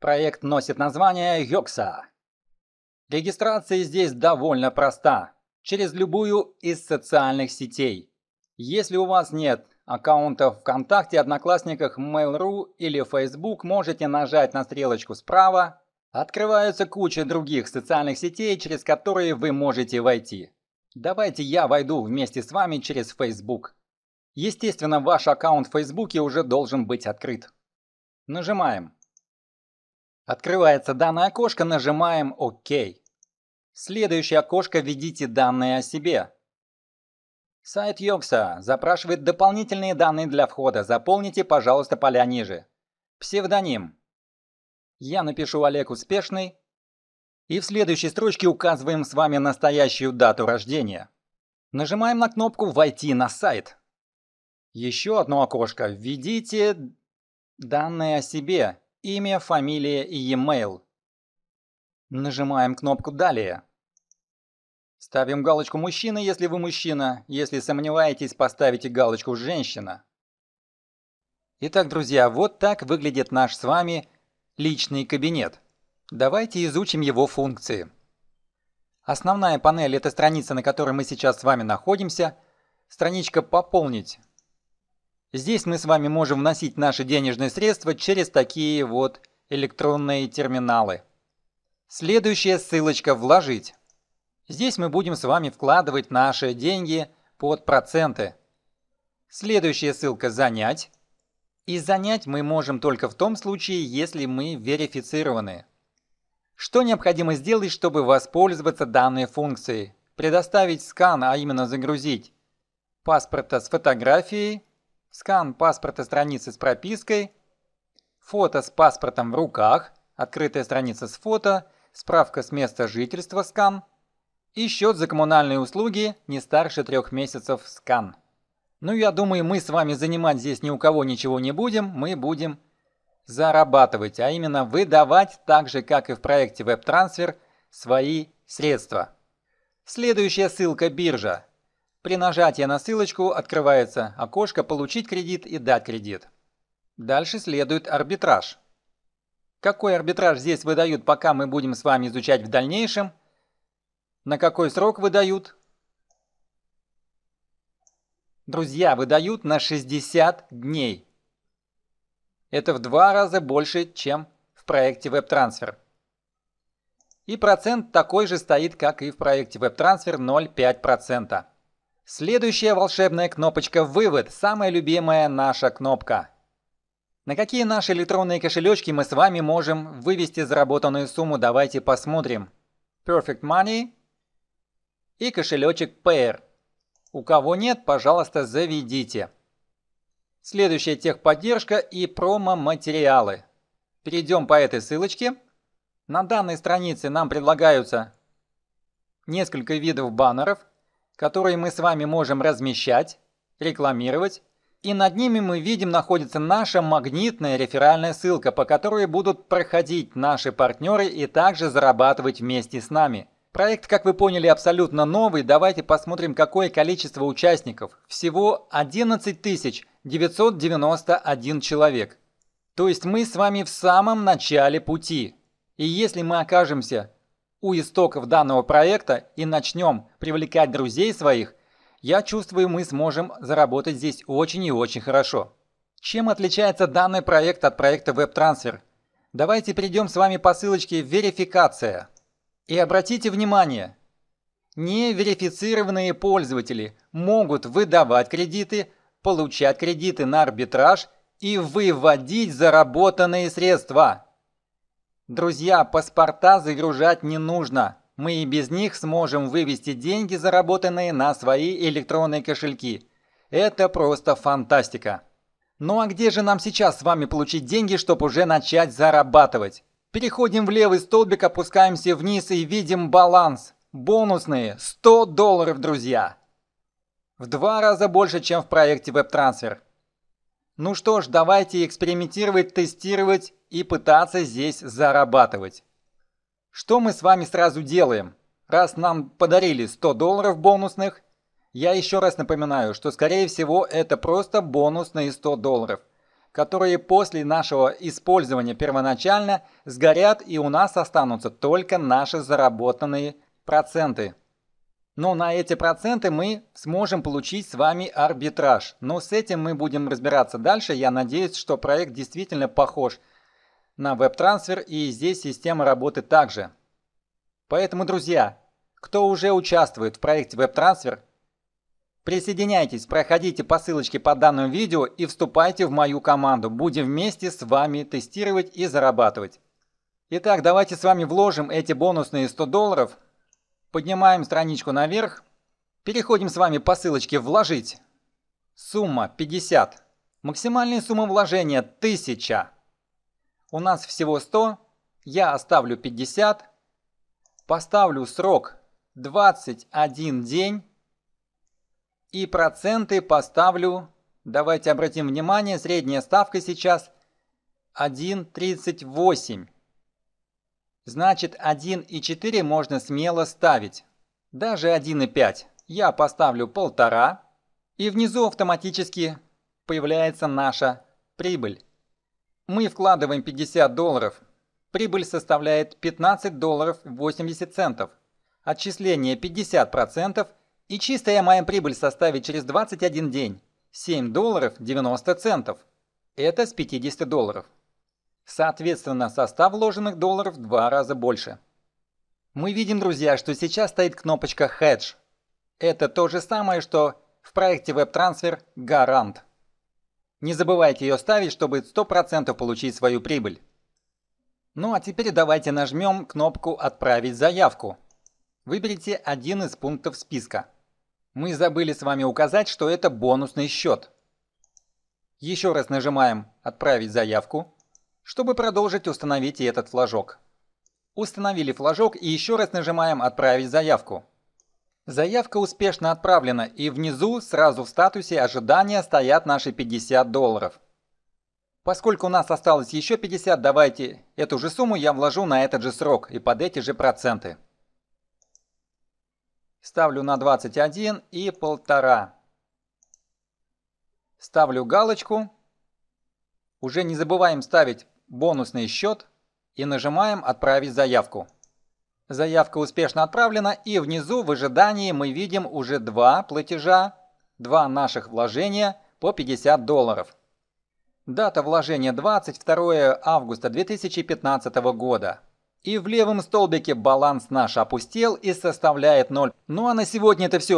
Проект носит название Йокса. Регистрация здесь довольно проста. Через любую из социальных сетей. Если у вас нет аккаунтов ВКонтакте, Одноклассниках, Mail.ru или Facebook, можете нажать на стрелочку справа. Открываются куча других социальных сетей, через которые вы можете войти. Давайте я войду вместе с вами через Facebook. Естественно, ваш аккаунт в Facebook уже должен быть открыт. Нажимаем Открывается данное окошко, нажимаем ОК. В следующее окошко введите данные о себе. Сайт Йокса запрашивает дополнительные данные для входа. Заполните, пожалуйста, поля ниже. Псевдоним. Я напишу Олег Успешный. И в следующей строчке указываем с вами настоящую дату рождения. Нажимаем на кнопку «Войти на сайт». Еще одно окошко. Введите данные о себе Имя, фамилия и e-mail. Нажимаем кнопку «Далее». Ставим галочку «Мужчина», если вы мужчина. Если сомневаетесь, поставите галочку «Женщина». Итак, друзья, вот так выглядит наш с вами личный кабинет. Давайте изучим его функции. Основная панель – это страница, на которой мы сейчас с вами находимся. Страничка «Пополнить» Здесь мы с вами можем вносить наши денежные средства через такие вот электронные терминалы. Следующая ссылочка «Вложить». Здесь мы будем с вами вкладывать наши деньги под проценты. Следующая ссылка «Занять». И занять мы можем только в том случае, если мы верифицированы. Что необходимо сделать, чтобы воспользоваться данной функцией? Предоставить скан, а именно загрузить паспорта с фотографией, скан паспорта страницы с пропиской, фото с паспортом в руках, открытая страница с фото, справка с места жительства скан и счет за коммунальные услуги не старше трех месяцев скан. Ну, я думаю, мы с вами занимать здесь ни у кого ничего не будем, мы будем зарабатывать, а именно выдавать, так же, как и в проекте WebTransfer, свои средства. Следующая ссылка – биржа. При нажатии на ссылочку открывается окошко «Получить кредит» и «Дать кредит». Дальше следует арбитраж. Какой арбитраж здесь выдают, пока мы будем с вами изучать в дальнейшем? На какой срок выдают? Друзья, выдают на 60 дней. Это в два раза больше, чем в проекте WebTransfer. И процент такой же стоит, как и в проекте WebTransfer 0,5%. Следующая волшебная кнопочка «Вывод» – самая любимая наша кнопка. На какие наши электронные кошелечки мы с вами можем вывести заработанную сумму, давайте посмотрим. Perfect Money и кошелечек Payer. У кого нет, пожалуйста, заведите. Следующая техподдержка и промо-материалы. Перейдем по этой ссылочке. На данной странице нам предлагаются несколько видов баннеров, которые мы с вами можем размещать, рекламировать, и над ними мы видим находится наша магнитная реферальная ссылка, по которой будут проходить наши партнеры и также зарабатывать вместе с нами. Проект, как вы поняли, абсолютно новый. Давайте посмотрим, какое количество участников. Всего 11 991 человек. То есть мы с вами в самом начале пути. И если мы окажемся у истоков данного проекта и начнем привлекать друзей своих, я чувствую, мы сможем заработать здесь очень и очень хорошо. Чем отличается данный проект от проекта WebTransfer? Давайте перейдем с вами по ссылочке «Верификация». И обратите внимание, неверифицированные пользователи могут выдавать кредиты, получать кредиты на арбитраж и выводить заработанные средства. Друзья, паспорта загружать не нужно. Мы и без них сможем вывести деньги, заработанные на свои электронные кошельки. Это просто фантастика. Ну а где же нам сейчас с вами получить деньги, чтобы уже начать зарабатывать? Переходим в левый столбик, опускаемся вниз и видим баланс. Бонусные 100 долларов, друзья. В два раза больше, чем в проекте WebTransfer. Ну что ж, давайте экспериментировать, тестировать и пытаться здесь зарабатывать. Что мы с вами сразу делаем? Раз нам подарили 100 долларов бонусных, я еще раз напоминаю, что скорее всего это просто бонусные 100 долларов, которые после нашего использования первоначально сгорят и у нас останутся только наши заработанные проценты. Но на эти проценты мы сможем получить с вами арбитраж. Но с этим мы будем разбираться дальше. Я надеюсь, что проект действительно похож на веб-трансфер, и здесь система работает также. Поэтому, друзья, кто уже участвует в проекте веб-трансфер, присоединяйтесь, проходите по ссылочке под данным видео и вступайте в мою команду. Будем вместе с вами тестировать и зарабатывать. Итак, давайте с вами вложим эти бонусные 100 долларов. Поднимаем страничку наверх. Переходим с вами по ссылочке «Вложить». Сумма 50. Максимальная сумма вложения 1000. У нас всего 100, я оставлю 50, поставлю срок 21 день и проценты поставлю, давайте обратим внимание, средняя ставка сейчас 1,38. Значит 1,4 можно смело ставить, даже 1,5. Я поставлю полтора, и внизу автоматически появляется наша прибыль. Мы вкладываем 50 долларов. Прибыль составляет 15 долларов 80 центов. Отчисление 50% и чистая моя прибыль составит через 21 день 7 долларов 90 центов. Это с 50 долларов. Соответственно, состав вложенных долларов в два раза больше. Мы видим, друзья, что сейчас стоит кнопочка Hedge. Это то же самое, что в проекте WebTransfer трансфер «Гарант». Не забывайте ее ставить, чтобы 100% получить свою прибыль. Ну а теперь давайте нажмем кнопку «Отправить заявку». Выберите один из пунктов списка. Мы забыли с вами указать, что это бонусный счет. Еще раз нажимаем «Отправить заявку», чтобы продолжить установить этот флажок. Установили флажок и еще раз нажимаем «Отправить заявку». Заявка успешно отправлена, и внизу сразу в статусе ожидания стоят наши 50 долларов. Поскольку у нас осталось еще 50, давайте эту же сумму я вложу на этот же срок и под эти же проценты. Ставлю на 21 и полтора. Ставлю галочку. Уже не забываем ставить бонусный счет и нажимаем «Отправить заявку». Заявка успешно отправлена, и внизу в ожидании мы видим уже два платежа, два наших вложения по 50 долларов. Дата вложения 22 августа 2015 года. И в левом столбике баланс наш опустел и составляет 0. Ну а на сегодня это все.